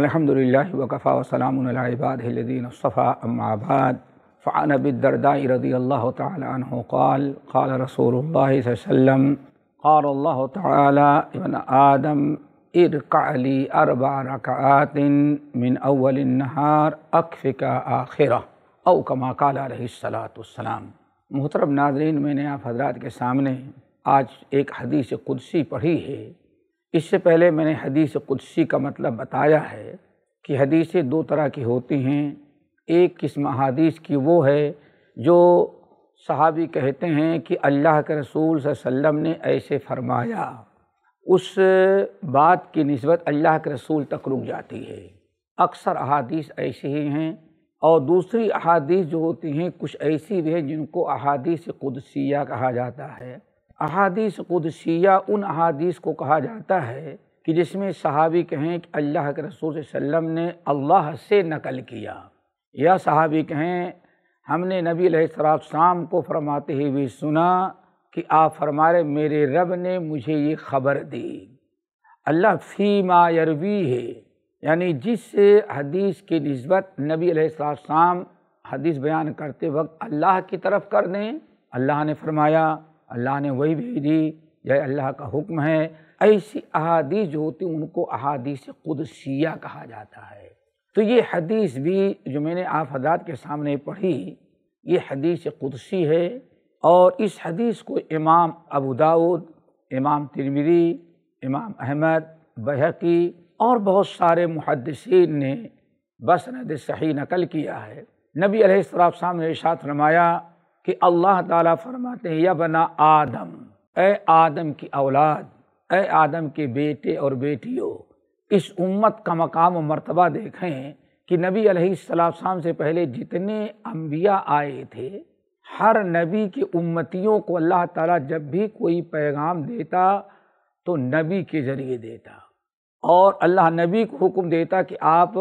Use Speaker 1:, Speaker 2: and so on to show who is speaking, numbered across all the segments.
Speaker 1: अलहमदिल्ला वकफ़ा वसलामबादीनफ़ा अम्माबाद फ़ान बिदरदाई रदी अल्लाह तौल काल रसूल वसम قال الله تعالى ابن آدم اركع لي أربع ركعات من أول النهار أكفك آخرة او कमा काल नाजरीन मैंने आप हजरात के सामने आज एक हदीस कुदसी पढ़ी है इससे पहले मैंने हदीस कुदसी का मतलब बताया है कि हदीसें दो तरह की होती हैं एक किस्म अहादीस की वो है जो सहाबी कहते हैं कि अल्लाह के रसूल वसम ने ऐसे फरमाया उस बात की नस्बत अल्लाह के रसूल तक रुक जाती है अक्सर अहादीस ऐसी ही हैं और दूसरी अहादीस जो होती हैं कुछ ऐसी भी हैं जिनको अहादीस कुदसिया कहा जाता है अहादीस कुदसिया उन अहादीस को कहा जाता है कि जिसमें सहाबी कहें कि अल्लाह के रसूल वसम ने अल्लाह से नकल किया या सहाबी कहें हमने नबी शाम को फरमाते हुए सुना कि आप फरमाए मेरे रब ने मुझे ये खबर दी अल्लाह फीमा यरवी है यानी जिस हदीस की नस्बत नबी शाम हदीस बयान करते वक्त अल्लाह की तरफ कर दें अल्लाह ने फरमाया अल्लाह ने वही भेजी यह अल्लाह का हुक्म है ऐसी अहादीस जो होती उनको अहादीस कुदसिया कहा जाता है तो ये हदीस भी जो मैंने आप हजरात के सामने पढ़ी ये हदीस कुदसी है और इस हदीस को इमाम अबू दाऊद इमाम तिरमिरी इमाम अहमद बहकी और बहुत सारे मुहदसिन ने बसनद सही नकल किया है नबी अलैहिस्सलाम ने इशात रमाया कि अल्लाह ताला फरमाते हैं या बना आदम ए आदम की औलाद ए आदम के बेटे और बेटियों इस उम्मत का मकाम और मरतबा देखें कि नबी अलैहिस्सलाम से पहले जितने अम्बिया आए थे हर नबी की उम्मतियों को अल्लाह ताला जब भी कोई पैगाम देता तो नबी के ज़रिए देता और अल्लाह नबी को हुक्म देता कि आप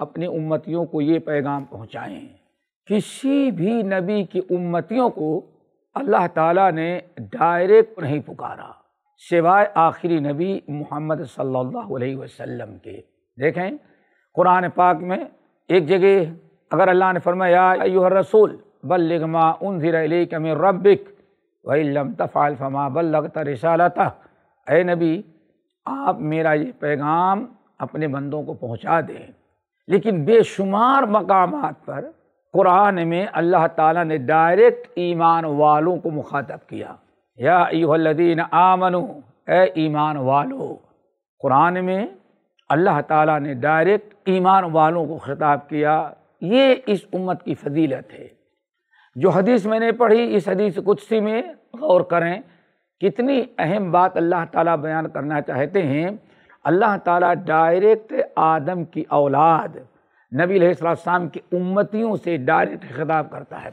Speaker 1: अपने उम्मतियों को ये पैगाम पहुँचाएँ किसी भी नबी की उम्मतियों को अल्लाह ताला ने डायरेक्ट नहीं पुकारा सिवाय आखिरी नबी मोहम्मद सल्लल्लाहु अलैहि वसल्लम के देखें कुरान पाक में एक जगह अगर अल्लाह ने फरमाया अयुह रसूल बल्लमा उन ज़िरकम रबिक वम तफ़ाल फमा बल्लता रसालता ए नबी आप मेरा ये पैगाम अपने बंदों को पहुँचा दें लेकिन बेशुमार मकाम पर कुरान में अल्लाह ताला ने डायरेक्ट ईमान वालों को मुखातब किया या ईदीन आमनु ए ईमान वालो कुरान में अल्लाह ताला ने डायरेक्ट ईमान वालों को ख़िताब किया ये इस उम्मत की फजीलत है जो हदीस मैंने पढ़ी इस हदीस कुदसी में गौर करें कितनी अहम बात अल्लाह ताला बयान करना चाहते हैं अल्लाह ताला डायरेक्ट आदम की औलाद नबी सलाम की उम्मतियों से डायरेक्ट खिताब करता है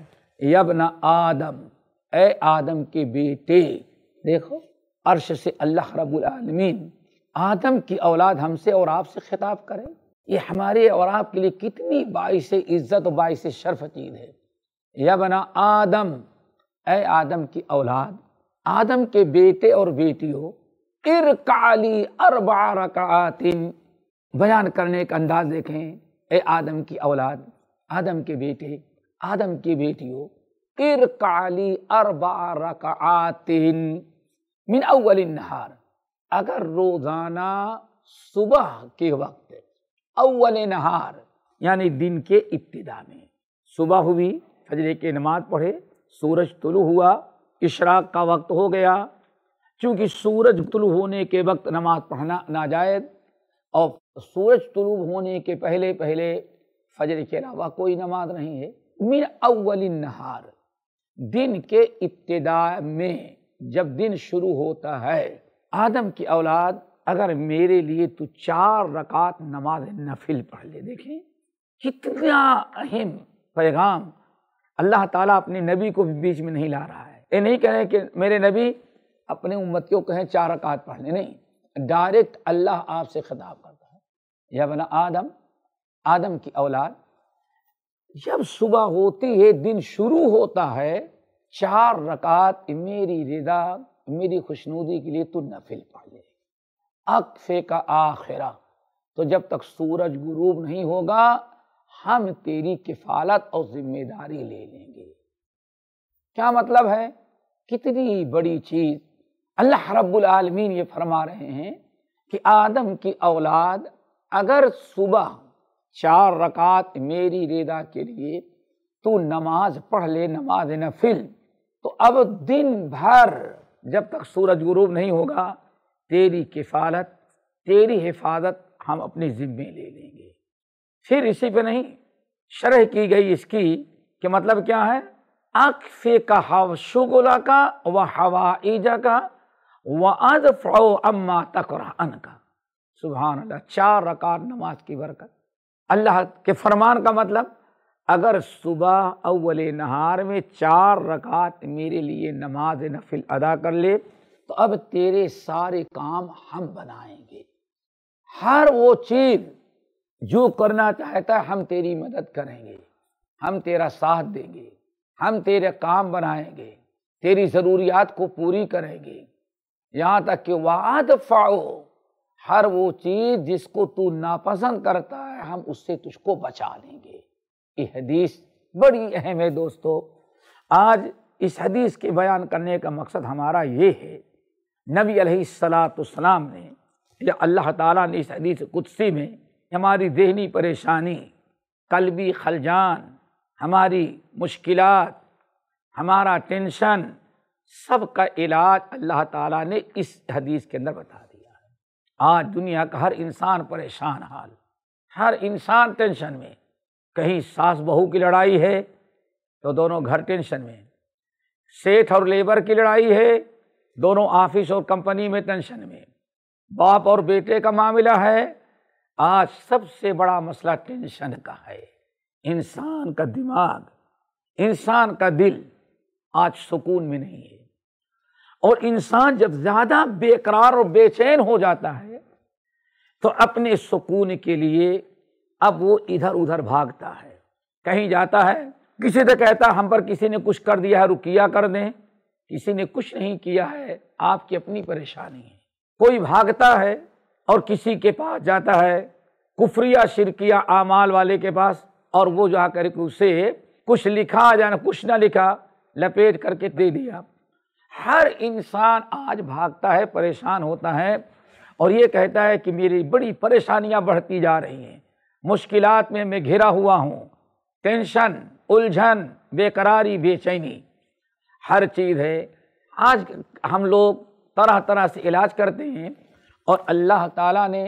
Speaker 1: यब न आदम ए आदम के बेटे देखो अर्श से अल्लाह रबालमीन आदम की औलाद हमसे और आपसे खिताब करें ये हमारे और आपके लिए कितनी बाईस इज्जत और बाईस शर्फ चीज़ है यब यबना आदम ए आदम की औलाद आदम के बेटे और बेटियों इरकाली अरबा रकातिन बयान करने का अंदाज देखें ए आदम की औलाद आदम के बेटे आदम की बेटियों इरकाली अरबा रकातिन मिन अव्वल नहार अगर रोज़ाना सुबह के वक्त अव्वल नहार यानी दिन के इब्तदा में सुबह हुई फजरे की नमाज पढ़े सूरज तुलु हुआ इशराक का वक्त हो गया क्योंकि सूरज तुलु होने के वक्त नमाज पढ़ना नाजायज और तो सूरज तुलूब होने के पहले पहले फजर के अलावा कोई नमाज नहीं है मिन अव्वल नहार दिन के इब्तदा में जब दिन शुरू होता है आदम की औलाद अगर मेरे लिए तो चार रकात नमाज नफिल पढ़ ले देखें कितना अहम पैगाम अल्लाह ताला अपने नबी को भी बीच में नहीं ला रहा है ये नहीं कह रहे कि मेरे नबी अपने उम्मतियों को कहें चार रकात पढ़ ले नहीं डायरेक्ट अल्लाह आपसे खिताब करता या बना आदम आदम की औलाद जब सुबह होती है दिन शुरू होता है चार रकात मेरी रिदा मेरी खुशनुदी के लिए तो नफिल पढ़ ले अकफे का आखिरा तो जब तक सूरज गुरूब नहीं होगा हम तेरी किफालत और जिम्मेदारी ले लेंगे क्या मतलब है कितनी बड़ी चीज़ अल्लाह रब्बुल आलमीन ये फरमा रहे हैं कि आदम की औलाद अगर सुबह चार रकात मेरी रेदा के लिए तू नमाज पढ़ ले नमाज नफिल तो अब दिन भर जब तक सूरज गुरूब नहीं होगा तेरी किफालत तेरी हिफाजत हम अपने ज़िम्मे ले लेंगे फिर इसी पे नहीं शरह की गई इसकी कि मतलब क्या है अक्फे का हव शुगला का व हवा हवाईजा का व अदफ़ अम्मा तकरान का सुबहान अल्लाह चार रकात नमाज की बरकत अल्लाह के फरमान का मतलब अगर सुबह अव्वल नहार में चार रकात मेरे लिए नमाज नफिल अदा कर ले तो अब तेरे सारे काम हम बनाएंगे हर वो चीज़ जो करना चाहता है हम तेरी मदद करेंगे हम तेरा साथ देंगे हम तेरे काम बनाएंगे तेरी ज़रूरियात को पूरी करेंगे यहाँ तक कि वाद फाओ हर वो चीज जिसको तू नापसंद करता है हम उससे तुझको बचा लेंगे ये हदीस बड़ी अहम है दोस्तों आज इस हदीस के बयान करने का मकसद हमारा ये है नबी अलैहिस्सलाम ने या अल्लाह ताला ने इस हदीस कुदसी में हमारी जहनी परेशानी कलबी खलजान हमारी मुश्किलात हमारा टेंशन सब का इलाज अल्लाह ताला ने इस हदीस के अंदर बताया आज दुनिया का हर इंसान परेशान हाल हर इंसान टेंशन में कहीं सास बहू की लड़ाई है तो दोनों घर टेंशन में सेठ और लेबर की लड़ाई है दोनों ऑफिस और कंपनी में टेंशन में बाप और बेटे का मामला है आज सबसे बड़ा मसला टेंशन का है इंसान का दिमाग इंसान का दिल आज सुकून में नहीं है और इंसान जब ज़्यादा बेकरार और बेचैन हो जाता है तो अपने सुकून के लिए अब वो इधर उधर भागता है कहीं जाता है किसी से कहता हम पर किसी ने कुछ कर दिया है रुकिया कर दें किसी ने कुछ नहीं किया है आपकी अपनी परेशानी है कोई भागता है और किसी के पास जाता है कुफरिया शिरकिया आमाल वाले के पास और वो जाकर उसे कुछ लिखा या ना कुछ ना लिखा लपेट करके दे दिया हर इंसान आज भागता है परेशान होता है और ये कहता है कि मेरी बड़ी परेशानियां बढ़ती जा रही हैं मुश्किलात में मैं घिरा हुआ हूँ टेंशन उलझन बेकरारी बेचैनी हर चीज़ है आज हम लोग तरह तरह से इलाज करते हैं और अल्लाह ताला ने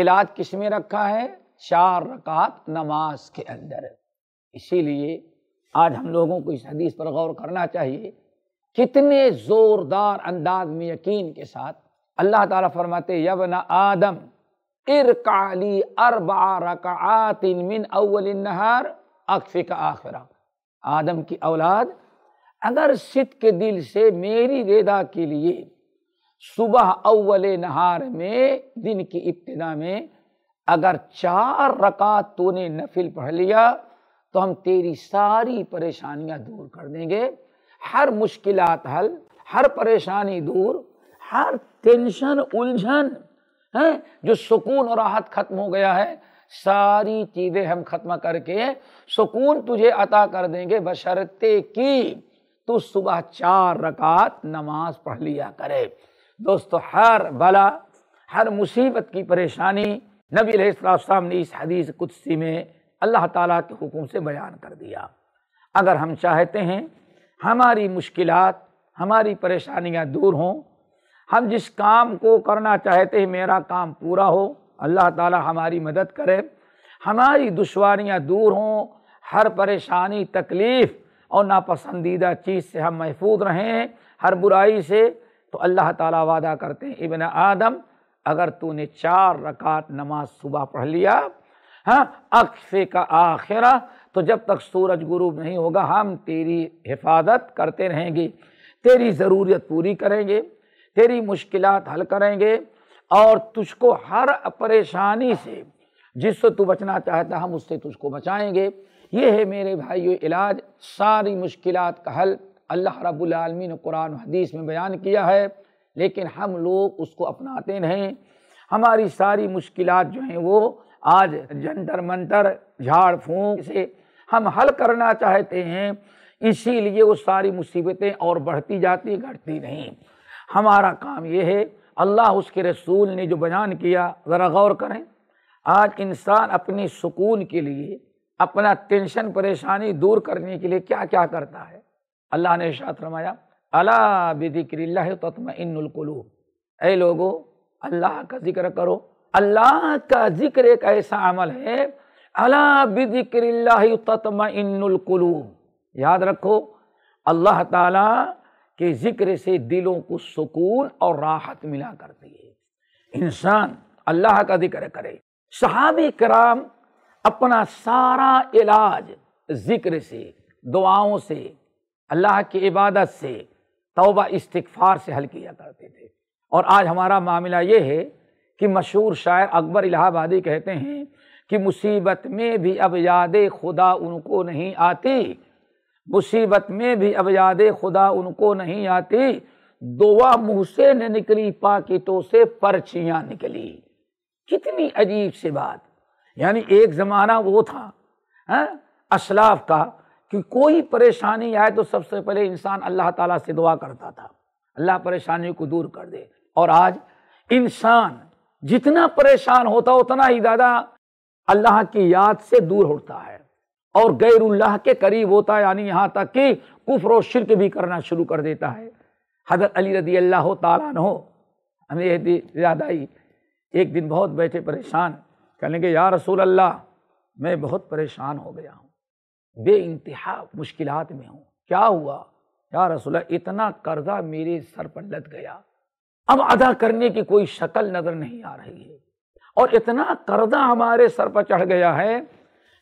Speaker 1: इलाज किस में रखा है चार रकात नमाज के अंदर इसीलिए आज हम लोगों को इस हदीस पर गौर करना चाहिए कितने ज़ोरदार अंदाज में यकीन के साथ अल्लाह ताला फरमाते यबना आदम इरकाली अरबा रकातिन मिन अव्वल नहार अक्फी का आखिरा आदम की औलाद अगर सित के दिल से मेरी रेदा के लिए सुबह अव्वल नहार में दिन की इब्तदा में अगर चार रकात तूने नफिल पढ़ लिया तो हम तेरी सारी परेशानियां दूर कर देंगे हर मुश्किल हल हर परेशानी दूर हर टेंशन उलझन है जो सुकून और राहत खत्म हो गया है सारी चीज़ें हम खत्म करके सुकून तुझे अता कर देंगे बशर्ते कि तू सुबह चार रकात नमाज पढ़ लिया करे दोस्तों हर भला हर मुसीबत की परेशानी नबी नबीम ने इस हदीस कुदसी में अल्लाह ताला के हुक्म से बयान कर दिया अगर हम चाहते हैं हमारी मुश्किलात हमारी परेशानियाँ दूर हों हम जिस काम को करना चाहते हैं मेरा काम पूरा हो अल्लाह ताला हमारी मदद करे हमारी दुश्वारियाँ दूर हों हर परेशानी तकलीफ़ और नापसंदीदा चीज़ से हम महफूज रहें हर बुराई से तो अल्लाह ताला वादा करते हैं इबन आदम अगर तूने चार रकात नमाज सुबह पढ़ लिया हाँ अक्फे का आखिरा तो जब तक सूरज गुरूब नहीं होगा हम तेरी हिफाजत करते रहेंगे तेरी ज़रूरत पूरी करेंगे तेरी मुश्किल हल करेंगे और तुझको हर परेशानी से जिससे तू बचना चाहता हम उससे तुझको बचाएंगे ये है मेरे भाइयों इलाज सारी मुश्किल का हल अल्लाह रबालमी ने कुरान हदीस में बयान किया है लेकिन हम लोग उसको अपनाते नहीं हमारी सारी मुश्किल जो हैं वो आज जंतर मंतर झाड़ फूंक से हम हल करना चाहते हैं इसीलिए वो सारी मुसीबतें और बढ़ती जाती घटती नहीं हमारा काम ये है अल्लाह उसके रसूल ने जो बयान किया ज़रा गौर करें आज इंसान अपनी सुकून के लिए अपना टेंशन परेशानी दूर करने के लिए क्या क्या करता है अल्लाह ने शात रमाया अला बिदिक्रिल्ला तत्मकुलूब ए लोगो अल्लाह का जिक्र करो अल्लाह का जिक्र एक ऐसा अमल है अला याद रखो अल्लाह ताला के ज़िक्र से दिलों को सुकून और राहत मिला करती है इंसान अल्लाह का जिक्र करे सहाब कराम अपना सारा इलाज ज़िक्र से दुआओं से अल्लाह की इबादत से तोबा इस्तफार से हल किया करते थे और आज हमारा मामला ये है कि मशहूर शायर अकबर इलाहाबादी कहते हैं कि मुसीबत में भी अब याद खुदा उनको नहीं आती मुसीबत में भी अब याद खुदा उनको नहीं आती दुआ मुँह से न निकली पाकिटों से पर्चियाँ निकली कितनी अजीब सी बात यानी एक ज़माना वो था हैं हाँ, असलाफ का कि कोई परेशानी आए तो सबसे पहले इंसान अल्लाह ताला से दुआ करता था अल्लाह परेशानी को दूर कर दे और आज इंसान जितना परेशान होता उतना ही ज़्यादा अल्लाह की याद से दूर होता है और गैरुल्लाह के करीब होता है यानी यहाँ तक कि कुफर शिरक भी करना शुरू कर देता है हजरत अली रदी अल्लाह ताला हो हमें यह याद आई एक दिन बहुत बैठे परेशान कहने के या रसूल अल्लाह मैं बहुत परेशान हो गया हूँ बे इंतहा मुश्किल में हूँ क्या हुआ या रसूल इतना कर्जा मेरे सर पर लद गया अब अदा करने की कोई शक्ल नज़र नहीं आ रही है और इतना कर्जा हमारे सर पर चढ़ गया है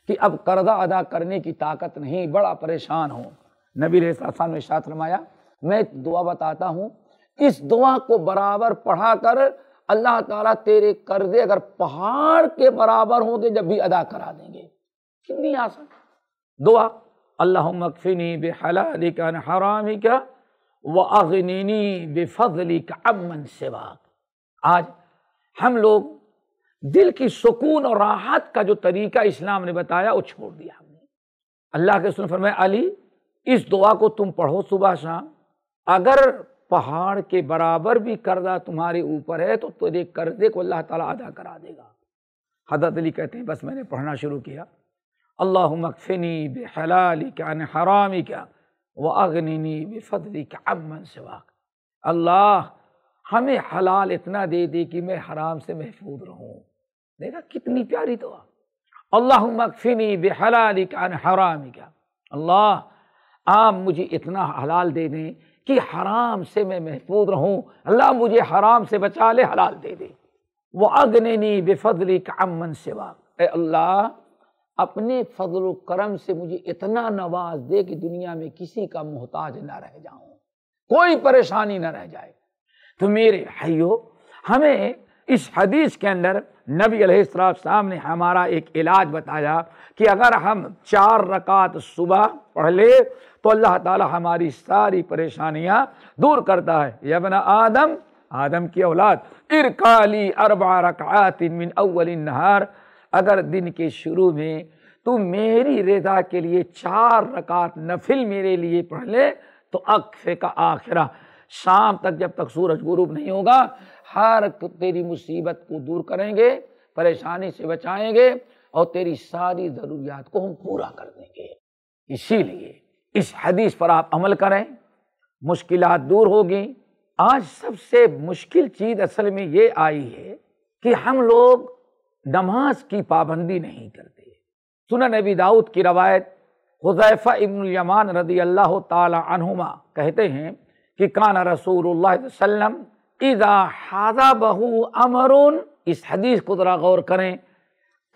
Speaker 1: कि अब कर्जा अदा करने की ताकत नहीं बड़ा परेशान हूँ नबी रेसान ने शास्त्र रमाया मैं दुआ बताता हूँ इस दुआ को बराबर पढ़ा कर अल्लाह ताला तेरे कर्जे अगर पहाड़ के बराबर होंगे जब भी अदा करा देंगे कितनी आसान दुआ अल्लाह मकफिनी बेहलाली का हरामी का व अगनिनी बेफली का अमन सेवा आज हम लोग दिल की सुकून और राहत का जो तरीका इस्लाम ने बताया वो छोड़ दिया हमने अल्लाह के सुन फरमाया अली इस दुआ को तुम पढ़ो सुबह शाम अगर पहाड़ के बराबर भी कर्जा तुम्हारे ऊपर है तो तेरे कर्जे को अल्लाह ताला अदा करा देगा हजरत अली कहते हैं बस मैंने पढ़ना शुरू किया अल्लाह मकफिनी बेहलाली क्या न हरामी क्या व अग्निनी बेफदली क्या अमन सिवाक अल्लाह हमें हलाल इतना दे दे कि मैं हराम से महफूज रहूँ देखा कितनी प्यारी तो अल्लाह मकफिनी बेहलाली का क्या अल्लाह आप मुझे इतना हलाल दे दें कि हराम से मैं महफूज रहूं अल्लाह मुझे हराम से बचा ले हलाल दे दे वो अग्नि बेफजली का अमन सेवा अल्लाह अपने फजल करम से मुझे इतना नवाज दे कि दुनिया में किसी का मोहताज ना रह जाऊं कोई परेशानी ना रह जाए तो मेरे भाइयों हमें इस हदीस के अंदर नबी अलैहिस्सलाम ने हमारा एक इलाज बताया कि अगर हम चार रकात सुबह पढ़ ले तो अल्लाह ताला हमारी सारी परेशानियां दूर करता है यह बना आदम आदम की औलाद इरकाली अरबा रकात मिन अव्वल नहार अगर दिन के शुरू में तू मेरी रजा के लिए चार रकात नफिल मेरे लिए पढ़ ले तो अक्फे का आखिरा शाम तक जब तक सूरज गुरूब नहीं होगा हर तो तेरी मुसीबत को दूर करेंगे परेशानी से बचाएंगे और तेरी सारी ज़रूरियात को हम पूरा कर देंगे इसीलिए इस हदीस पर आप अमल करें मुश्किल दूर होगी आज सबसे मुश्किल चीज़ असल में ये आई है कि हम लोग नमाज की पाबंदी नहीं करते सुन नबी दाऊद की रवायत हुजैफ़ा यमान रदी अल्लाह तुमा कहते हैं कि कान रसूल वसम इदा बहू अमर इस हदीस को ज़रा गौर करें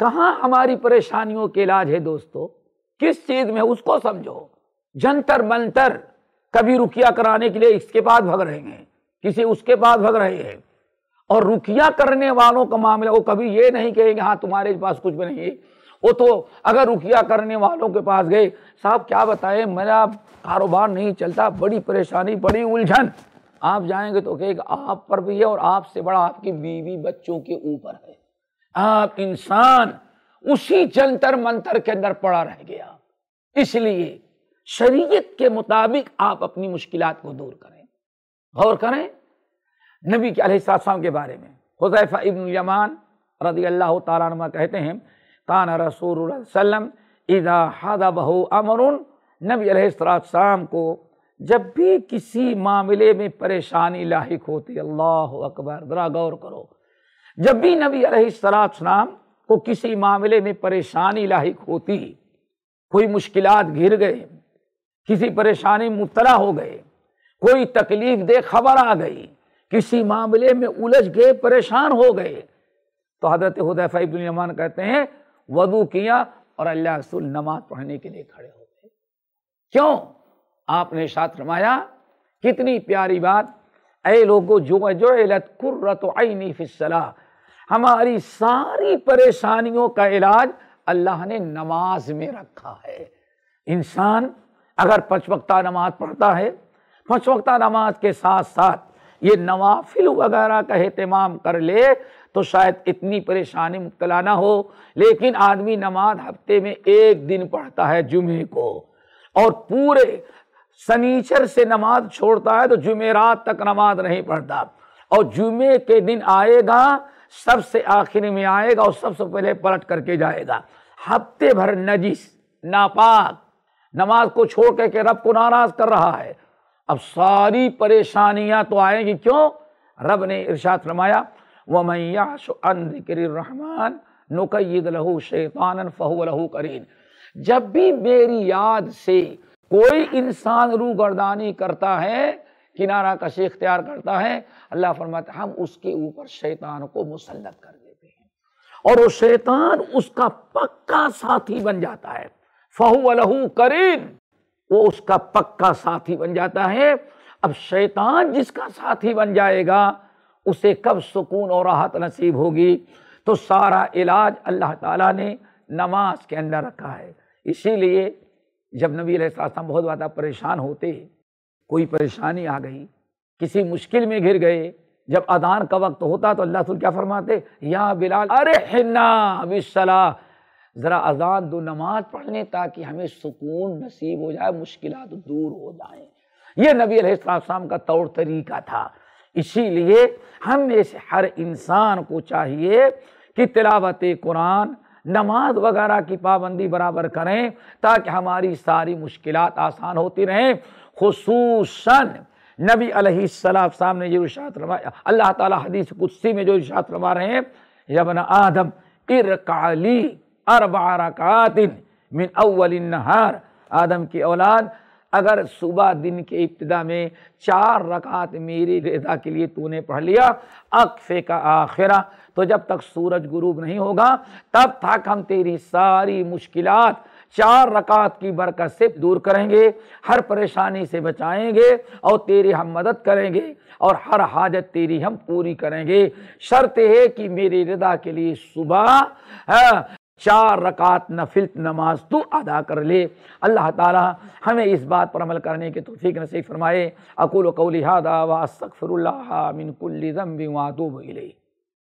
Speaker 1: कहाँ हमारी परेशानियों के इलाज है दोस्तों किस चीज़ में उसको समझो जंतर मंतर कभी रुकिया कराने के लिए इसके पास भग रहे हैं किसी उसके पास भग रहे हैं और रुकिया करने वालों का मामला वो कभी ये नहीं कहेंगे हाँ तुम्हारे पास कुछ भी नहीं है वो तो अगर रुकिया करने वालों के पास गए साहब क्या बताएं मेरा कारोबार नहीं चलता बड़ी परेशानी बड़ी उलझन आप जाएंगे तो कहेगा आप पर भी है और आपसे बड़ा आपकी बीवी बच्चों के ऊपर है आप इंसान उसी जंतर मंतर के अंदर पड़ा रह गया इसलिए शरीयत के मुताबिक आप अपनी मुश्किलात को दूर करें गौर करें नबी के अलैहिस्सलाम के बारे में हुजैफा इब्न यमान रदी अल्लाह तारा कहते हैं कान रसूल इज़ा हदा बहू अमरुन नबी अलैहिस्सलाम को जब भी किसी मामले में परेशानी लाक होती अल्लाह अकबर ज़रा गौर करो जब भी नबी सलाम को किसी मामले में परेशानी लाक होती कोई मुश्किल घिर गए किसी परेशानी मुबतला हो गए कोई तकलीफ दे खबर आ गई किसी मामले में उलझ गए परेशान हो गए तो हजरत हदैफ़ा इबुलयमान कहते हैं वदू किया और अल्लाह रसूल नमाज पढ़ने के लिए खड़े हो गए क्यों आपने शास्त्र रमाया कितनी प्यारी बात ऐ लोगो जो जो लत कुर्रत आईनी फिसला हमारी सारी परेशानियों का इलाज अल्लाह ने नमाज में रखा है इंसान अगर पच नमाज पढ़ता है पच नमाज के साथ साथ ये नवाफिल वगैरह का अहतमाम कर ले तो शायद इतनी परेशानी मुबतला ना हो लेकिन आदमी नमाज हफ्ते में एक दिन पढ़ता है जुमे को और पूरे सनीचर से नमाज छोड़ता है तो जुमेरात तक नमाज नहीं पढ़ता और जुमे के दिन आएगा सबसे आखिर में आएगा और सबसे पहले पलट करके जाएगा हफ्ते भर नजिस नापाक नमाज को छोड़ करके रब को नाराज कर रहा है अब सारी परेशानियां तो आएंगी क्यों रब ने इर्शाद फरमाया वमैयाशमान नुकैद लहू शैतान फ़हू लहू करीन जब भी मेरी याद से कोई इंसान रू गर्दानी करता है किनारा कशी इख्तियार करता है अल्लाह फरमाते हम उसके ऊपर शैतान को मुसलत कर देते हैं और वो शैतान उसका पक्का साथी बन जाता है फहू अलहू करीन वो उसका पक्का साथी बन जाता है अब शैतान जिसका साथी बन जाएगा उसे कब सुकून और राहत नसीब होगी तो सारा इलाज अल्लाह ताला ने नमाज के अंदर रखा है इसीलिए जब नबी अलैहिस्सलाम बहुत ज़्यादा परेशान होते कोई परेशानी आ गई किसी मुश्किल में घिर गए जब अदान का वक्त होता तो अल्लाह तुल क्या फरमाते या बिलाल अरे हिन्ना अबिसला ज़रा अजान दो नमाज पढ़ लें ताकि हमें सुकून नसीब हो जाए मुश्किल दूर हो जाए ये नबी अलैहिस्सलाम का तौर तरीका था इसीलिए हम से हर इंसान को चाहिए कि तिलावत कुरान नमाज वगैरह की पाबंदी बराबर करें ताकि हमारी सारी मुश्किल आसान होती रहें खूस नबी अलैहिस्सलाम ने जो इशात रमाया अल्लाह ताला हदीस कुदसी में जो इशात रमा रहे हैं यबन आदम इरकाली अरबा रकातिन मिन अव्वल नहार आदम की औलाद अगर सुबह दिन के इब्तदा में चार रकात मेरी रजा के लिए तूने पढ़ लिया अक्फे का आखिरा तो जब तक सूरज गुरूब नहीं होगा तब तक हम तेरी सारी मुश्किल चार रकात की बरकत से दूर करेंगे हर परेशानी से बचाएंगे और तेरी हम मदद करेंगे और हर हाजत तेरी हम पूरी करेंगे शर्त है कि मेरी रिदा के लिए सुबह चार रकात नफिल नमाज तू अदा कर ले अल्लाह ताला हमें इस बात पर अमल करने की तोफ़ी नसीब फरमाए अकुल कौली हादा वास्तफ़िर मिनकुल्ली ज़म्बी वातूब इलई